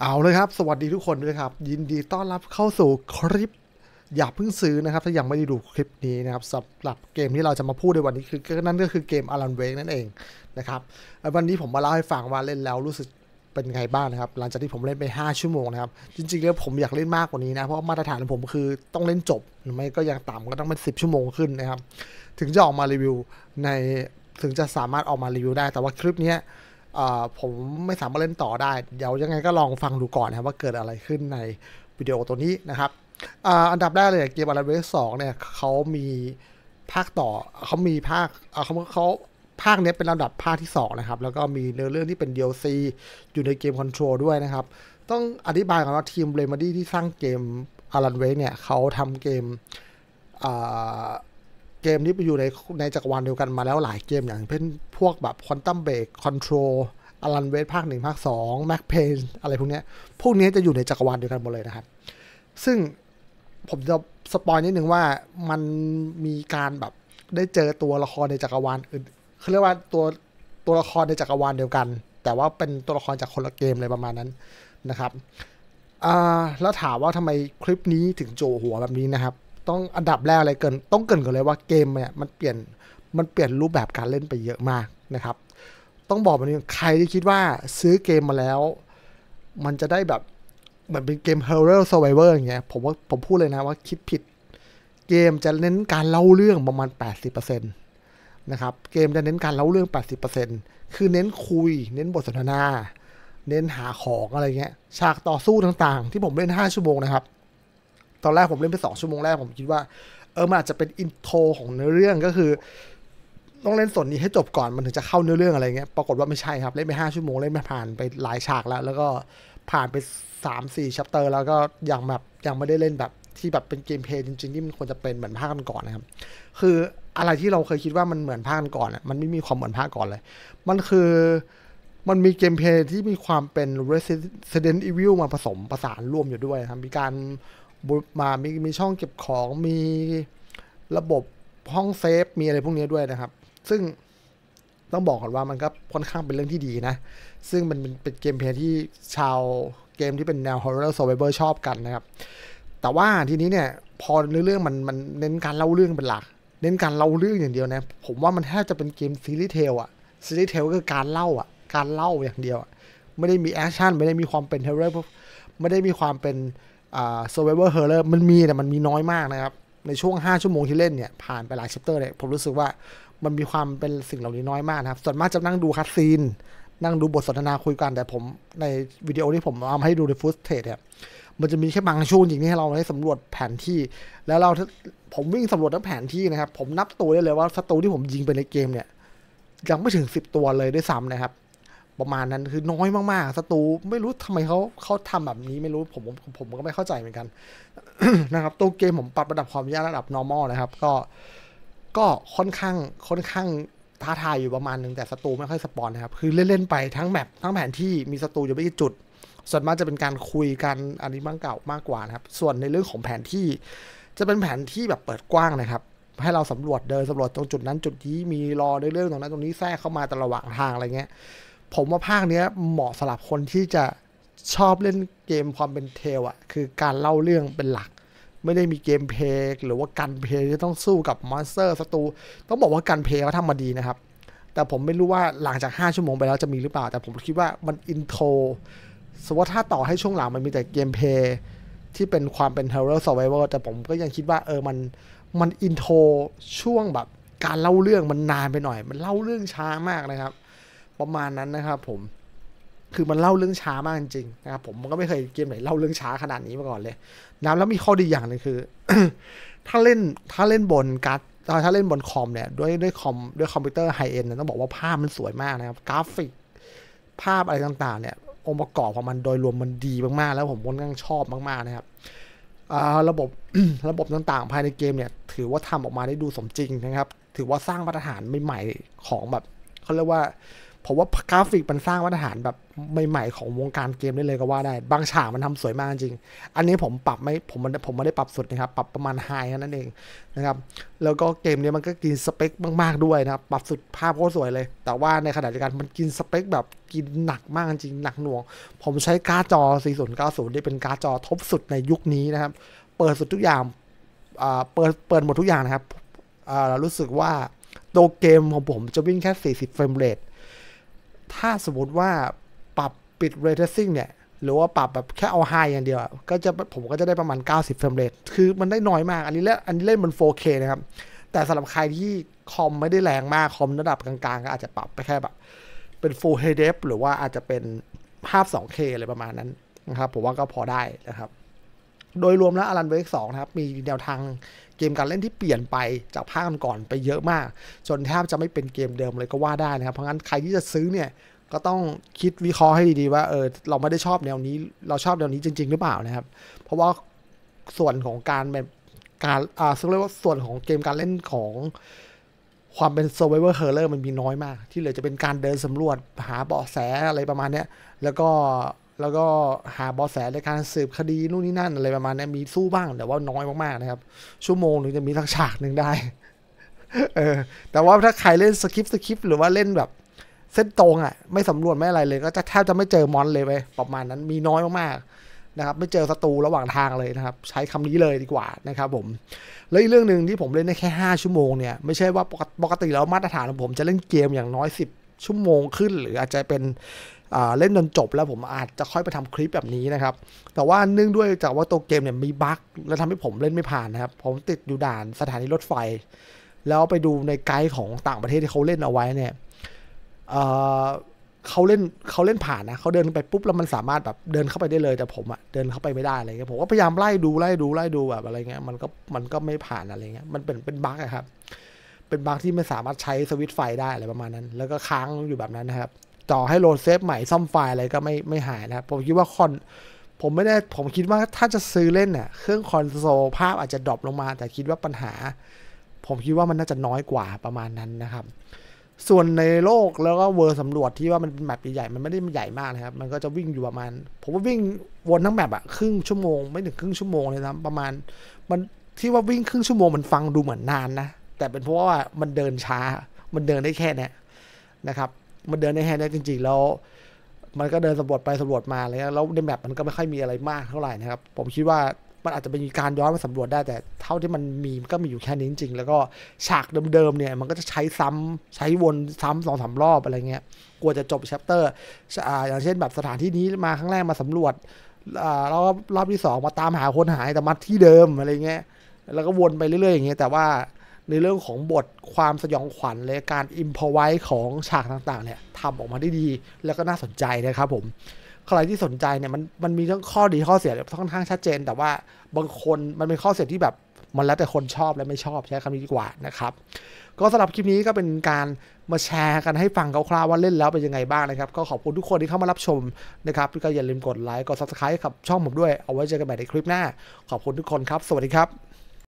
เอาเลยครับสวัสดีทุกคนด้วยครับ ยินดีต้อนรับเข้าสู่คลิป อย่าเพิ่งซื้อนะครับถ้ายังไม่ได้ดูคลิปนี้นะครับสำหรับเกมที่เราจะมาพูดในวันนี้คือนั่นก็คือเกมอารันเวกนั่นเองนะครับวันนี้ผมมาเล่าให้ฟังว่าเล่นแล้วรู้สึกเป็นไงบ้างนะครับหลังจากที่ผมเล่นไป5ชั่วโมงนะครับจริง ๆแล้วผมอยากเล่นมากกว่านี้นะเพราะมาตรฐานของผมคือต้องเล่นจบหรือไม่ก็ยังต่ำก็ต้องเป็น10 ชั่วโมงขึ้นนะครับถึงจะออกมารีวิวในถึงจะสามารถออกมารีวิวได้แต่ว่าคลิปนี้ผมไม่สามารถเล่นต่อได้ เดี๋ยวยังไงก็ลองฟังดูก่อนนะว่าเกิดอะไรขึ้นในวิดีโอตัวนี้นะครับ อันดับแรกเลยเกมอาร์เวสสองเนี่ยเขามีภาคต่อเขามีภาคเขาเขาภาคนี้เป็นลำดับภาคที่ 2 นะครับ แล้วก็มีเนื้อเรื่องที่เป็น DLC อยู่ในเกมคอนโทรลด้วยนะครับ ต้องอธิบายก่อนว่าทีมเรมาดี้ที่สร้างเกมอารันเวกเนี่ยเขาทำเกมเกมที่ไปอยู่ในในจักรวาลเดียวกันมาแล้วหลายเกมอย่างเช่นพวกแบบควอนตัมเบรกคอนโทรลอลันเวทภาคหนึ่งภาคสองแม็กเพนอะไรพวกนี้พวกนี้จะอยู่ในจักรวาลเดียวกันหมดเลยนะครับซึ่งผมจะสปอยนิดนึงว่ามันมีการแบบได้เจอตัวละครในจักรวาลอื่นเขาเรียกว่าตัวตัวละครในจักรวาลเดียวกัน แต่ว่าเป็นตัวละครจากคนละเกมเลยประมาณนั้นนะครับแล้วถามว่าทำไมคลิปนี้ถึงโจหัวแบบนี้นะครับต้องอันดับแรกอะไรเกินต้องเกินก่อนเลยว่าเกมเนี่ยมันเปลี่ยนมันเปลี่ยนรูปแบบการเล่นไปเยอะมากนะครับ ต้องบอกมันนี้ใครที่คิดว่าซื้อเกมมาแล้ว มันจะได้แบบเหมือนเป็นเกม Horror Survivor อย่างเงี้ยผมว่าผมพูดเลยนะว่าคิดผิดเกมจะเน้นการเล่าเรื่องประมาณ80%นะครับเกมจะเน้นการเล่าเรื่อง 80%คือเน้นคุย เน้นบทสนทนา เน้นหาของอะไรเงี้ยฉากต่อสู้ต่างๆที่ผมเล่น 5 ชั่วโมงนะครับตอนแรกผมเล่นไปสองชั่วโมงแรกผมคิดว่าเออมันอาจจะเป็นอินโทรของเนื้อเรื่องก็คือต้องเล่นส่วนนี้ให้จบก่อน มันถึงจะเข้าเนื้อเรื่องอะไรเงี้ยปรากฏว่าไม่ใช่ครับเล่นไปห้าชั่วโมงเล่นไปผ่านไปหลายฉากแล้ว แล้วก็ผ่านไปสามสี่ชัปเตอร์แล้วก็ยังแบบยังไม่ได้เล่นแบบที่แบบเป็นเกมเพย์จริงๆที่มันควรจะเป็นเหมือนภาคก่อนนะครับ คืออะไรที่เราเคยคิดว่ามันเหมือนภาคก่อนอ่ะมันไม่มีความเหมือนภาคก่อนเลย มันคือมันมีเกมเพย์ที่มีความเป็น Resident Evil มาผสมประสานร่วมอยู่ด้วยครับมีการมา มี มีช่อง เก็บของมี ระบบ ห้อง เซฟ มีอะไรพวกนี้ด้วยนะครับ ซึ่ง ต้องบอก ก่อน ว่ามัน ก็ ค่อนข้าง เป็น เรื่อง ที่ ดี นะ ซึ่ง มัน เป็นเกมเพลย์ที่ ชาว เกม ที่ เป็น แนว horror survivor ชอบ กัน นะครับ แต่ว่า ทีนี้ เนี่ย พอ เนื้อ เรื่อง มัน มัน เน้น การ เล่า เรื่อง เป็น หลัก เน้น การ เล่า เรื่อง อย่างเดียว นะ ผม ว่า มันแทบจะ เป็น เกมซีรีส์เทลอะซีรีส์เทลก็คือการ เล่าอะการ เล่า อย่างเดียวไม่ได้มีแอคชั่นไม่ได้มีความเป็นเทเลอร์ไม่ได้มีความเป็นโซเวอร์เฮอร์เ r อร์มันมีแต่มันมีน้อยมากนะครับ ในช่วง 5 ชั่วโมงที่เล่นเนี่ยผ่านไปหลายชัปเตอร์เลยผมรู้สึกว่ามันมีความเป็นสิ่งเหล่านี้น้อยมากนะครับส่วนมากจะนั่งดูคัสซีน นั่งดูบทสนทนาคุยกัน แต่ผมในวิดีโอที่ผมเอามาให้ดูในฟุตเทจเนี่ยมันจะมีแค่บางช่วงจริงที่ให้เราได้สำรวจแผนที่ แล้วเราผมวิ่งสำรวจทั้งแผนที่นะครับผมนับตัวได้เลยว่าศัตรูที่ผมยิงไปในเกมเนี่ยยังไม่ถึง 10 ตัวเลยด้วยซ้ำนะครับประมาณนั้นคือน้อยมากๆ ศัตรูไม่รู้ทำไมเขาเขาทำแบบนี้ไม่รู้ผมผมผมก็ไม่เข้าใจเหมือนกัน นะครับตัวเกมผมปรับระดับความยากระดับ normal นะครับ ก็ก็ค่อนข้างค่อนข้างท้าทายอยู่ประมาณนึงแต่ศัตรูไม่ค่อยสปอนนะครับ คือเล่นๆไปทั้งแบบทั้งแผนที่มีศัตรูอยู่ไม่กี่จุด ส่วนมากจะเป็นการคุยกันอันนี้บ้างเก่ามากกว่านะครับ ส่วนในเรื่องของแผนที่จะเป็นแผนที่แบบเปิดกว้างนะครับ ให้เราสำรวจเดินสำรวจตรงจุดนั้นจุดนี้มีรอเรื่องตรงนั้นตรงนี้แทรกเข้ามาตลอดระหว่างทางอะไรเงี้ยผมว่าภาคเนี้ยเหมาะสำหรับคนที่จะชอบเล่นเกมความเป็นเทลอะคือการเล่าเรื่องเป็นหลัก ไม่ได้มีเกมเพย์หรือว่าการเพย์ที่ต้องสู้กับมอนสเตอร์ศัตรูต้องบอกว่าการเพย์เขาทำมาดีนะครับ แต่ผมไม่รู้ว่าหลังจาก5ชั่วโมงไปแล้วจะมีหรือเปล่าแต่ผมคิดว่ามันอินโทรสมมติถ้าต่อให้ช่วงหลังมันมีแต่เกมเพย์ที่เป็นความเป็น h o r อร์สไวเวอร์แต่ผมก็ยังคิดว่าเออมันมันอินโทรช่วงแบบ การเล่าเรื่องมันนานไปหน่อย มันเล่าเรื่องช้ามากนะครับประมาณนั้นนะครับผม คือมันเล่าเรื่องช้ามากจริงนะครับผมมันก็ไม่เคยเกมไหนเล่าเรื่องช้าขนาดนี้มาก่อนเลยนะแล้วมีข้อดีอย่างนึงคือ ถ้าเล่นถ้าเล่นบนการ์ดถ้าเล่นบนคอมเนี่ยด้วยด้วยคอมด้วยคอมพิวเตอร์ไฮเอ็นเนี่ยต้องบอกว่าภาพมันสวยมากนะครับ กราฟิก ภาพอะไรต่างๆเนี่ยองค์ประกอบของมันโดยรวมมันดีมากๆ แล้วผมค่อนข้างชอบมากๆนะครับระบบระบบต่างๆ ภายในเกมเนี่ย ถือว่าทำออกมาได้ดูสมจริงนะครับ ถือว่าสร้างมาตรฐานใหม่ๆของแบบเขาเรียกว่าผมว่ากราฟิกมันสร้างมาตรฐานแบบใหม่ๆของวงการเกมได้เลยก็ว่าได้ บางฉากมันทำสวยมากจริง อันนี้ผมปรับไม่ ผมมันผมไม่ได้ปรับสุดนะครับ ปรับประมาณไฮนั่นเองนะครับ แล้วก็เกมนี้มันก็กินสเปคมากๆด้วยนะครับ ปรับสุดภาพโคสวยเลย แต่ว่าในขณะเดียวกัน มันกินสเปคแบบกินหนักมากจริง หนักหน่วง ผมใช้การ์ดจอ4090ที่เป็นการ์ดจอทบสุดในยุคนี้นะครับ เปิดสุดทุกอย่างเปิด เปิดหมดทุกอย่างนะครับรู้สึกว่าตัวเกมของผมจะวิ่งแค่40เฟรมเรทถ้าสมมติว่าปรับปิดเรทซิ่งเนี่ย หรือว่าปรับแบบแค่เอาไฮอย่างเดียวก็จะผมก็จะได้ประมาณ90เฟรมเรทคือมันได้น้อยมากอันนี้เล่นอันนี้เล่นบน 4K นะครับ แต่สำหรับใครที่คอมไม่ได้แรงมากคอมระดับกลางๆก็อาจจะปรับไปแค่แบบเป็น full HD หรือว่าอาจจะเป็นภาพ 2K อะไรประมาณนั้นนะครับผมว่าก็พอได้นะครับโดยรวมแล้วอลันเวกสองนะครับ มีแนวทางเกมการเล่นที่เปลี่ยนไปจากภาคก่อนไปเยอะมาก จนแทบจะไม่เป็นเกมเดิมเลยก็ว่าได้นะครับเพราะงั้นใครที่จะซื้อเนี่ยก็ต้องคิดวิเคราะห์ให้ดีๆว่าเออเราไม่ได้ชอบแนวนี้ เราชอบแนวนี้จริงๆหรือเปล่านะครับเพราะว่าส่วนของการแบบการอ่าเรียกว่าส่วนของเกมการเล่นของความเป็น survivor horror มันมีน้อยมาก ที่เหลือจะเป็นการเดินสำรวจหาเบาะแสอะไรประมาณนี้แล้วก็แล้วก็หาบอแสในการสืบคดีนู่นนี่นั่นอะไรประมาณนี้มีสู้บ้าง แต่ว่าน้อยมากๆนะครับ ชั่วโมงหนึ่งจะมีทักฉากหนึ่งได้เออแต่ว่าถ้าใครเล่นสคริปสคริปหรือว่าเล่นแบบ เส้นตรงอะ่ะ ไม่สำรวจไม่อะไรเลย ก็จะแทบจะไม่เจอมอนเลยไปประมาณนั้นมีน้อยมากๆนะครับไม่เจอศัตรูระหว่างทางเลยนะครับ ใช้คำนี้เลยดีกว่านะครับ ผมแล้วอีกเรื่องหนึ่งที่ผมเล่นได้แค่5ชั่วโมงเนี่ยไม่ใช่ว่าปกติแล้วมาตรฐานของผมจะเล่นเกมอย่างน้อย 10ชั่วโมงขึ้นหรืออาจจะเป็นเล่นจนจบแล้วผมอาจจะค่อยไปทำคลิปแบบนี้นะครับ แต่ว่าเนื่องด้วยจากว่าตัวเกมเนี่ยมีบั๊กและทำให้ผมเล่นไม่ผ่านนะครับ ผมติดอยู่ด่านสถานีรถไฟ แล้วไปดูในไกด์ของต่างประเทศที่เขาเล่นเอาไว้เนี่ย เขาเล่นเขาเล่นผ่านนะเขาเดินไปปุ๊บแล้วมันสามารถแบบเดินเข้าไปได้เลยแต่ผมอะเดินเข้าไปไม่ได้อะไรเงี้ยผมก็พยายามไล่ดูไล่ดูไล่ดูแบบอะไรเงี้ยมันก็มันก็ไม่ผ่านอะไรเงี้ยมันเป็นเป็นบั๊กะครับเป็นบั๊กที่ไม่สามารถใช้สวิตช์ไฟ ได้อะไรประมาณนั้น แล้วก็ค้างอยู่แบบนั้นนะครับต่อให้โหลดเซฟใหม่ซ่อมไฟล์อะไรก็ไม่ไม่หายนะ ผมคิดว่าคอนผมไม่ได้ผมคิดว่าถ้าจะซื้อเล่นเนี่ยเครื่องคอนโซลภาพอาจจะดรอปลงมา แต่คิดว่าปัญหา ผมคิดว่ามันน่าจะน้อยกว่าประมาณนั้นนะครับ ส่วนในโลกแล้วก็เวอร์สำรวจที่ว่ามันเป็นแมปใหญ่ๆมันไม่ได้ใหญ่มากนะครับ มันก็จะวิ่งอยู่ประมาณผมว่าวิ่งวนทั้งแมปอะครึ่งชั่วโมง ไม่ถึงครึ่งชั่วโมงเลยนะประมาณมันที่ว่าวิ่งครึ่งชั่วโมง มันฟังดูเหมือนนานนะแต่เป็นเพราะว่ามันเดินช้ามันเดินได้แค่นี้นะครับมันเดินในแฮนด์ได้จริงๆแล้วมันก็เดินสำรวจไปสำรวจมาอะไรเงี้ยแล้วในแมปมันก็ไม่ค่อยมีอะไรมากเท่าไหร่นะครับ ผมคิดว่ามันอาจจะเป็นการย้อนมาสำรวจได้แต่ เท่าที่มันมีก็มีอยู่แค่นี้จริงๆแล้วก็ฉากเดิมๆเนี่ย มันก็จะใช้ซ้ำใช้วนซ้ำสองสารอบอะไรเงี้ยกลัวจะจบแชปเตอร์อย่างเช่นแบบสถานที่นี้มาครั้งแรกมาสำรวจแล้วรอบที่สองมาตามหาคนหายแต่มาที่เดิมอะไรเงี้ย แล้วก็วนไปเรื่อยๆอย่างเงี้ยแต่ว่าในเรื่องของบทความสยองขวัญและการอิมพอไว้ของฉากต่างๆ เนี่ยทำออกมาได้ดีแล้วก็น่าสนใจนะครับผมใครที่สนใจเนี่ยมันมันมีทั้งข้อดีข้อเสียค่อนข้างชัดเจน แต่ว่าบางคนมันเป็นข้อเสียที่แบบมันแล้วแต่คนชอบและไม่ชอบใช้คำนี้ดีกว่านะครับ ก็สำหรับคลิปนี้ก็เป็นการมาแชร์กันให้ฟังคร่าวๆว่าเล่นแล้วเป็นยังไงบ้างนะครับก็ขอบคุณทุกคนที่เข้ามารับชมนะครับก็อย่าลืมกดไลค์กด subscribe กับช่องผมด้วยเอาไว้เจอกันใหม่ในคลิปหน้า ขอบคุณทุกคนครับ สวัสดีครับ